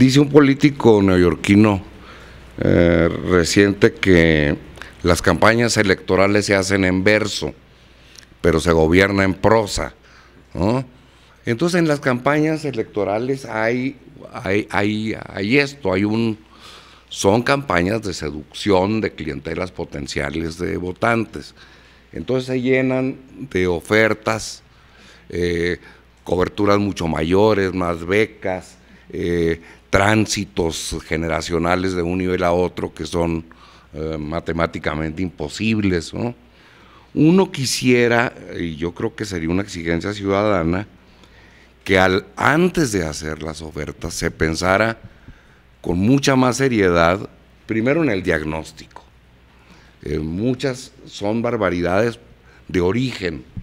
Dice un político neoyorquino eh, reciente que las campañas electorales se hacen en verso, pero se gobierna en prosa. Entonces en las campañas electorales hay, esto, hay un, son campañas de seducción de clientelas potenciales de votantes. Entonces se llenan de ofertas, eh, coberturas mucho mayores, más becas, eh, tránsitos generacionales de un nivel a otro que son eh, matemáticamente imposibles. Uno quisiera, y yo creo que sería una exigencia ciudadana, que al, antes de hacer las ofertas se pensara con mucha más seriedad, primero en el diagnóstico. Eh, muchas son barbaridades de origen,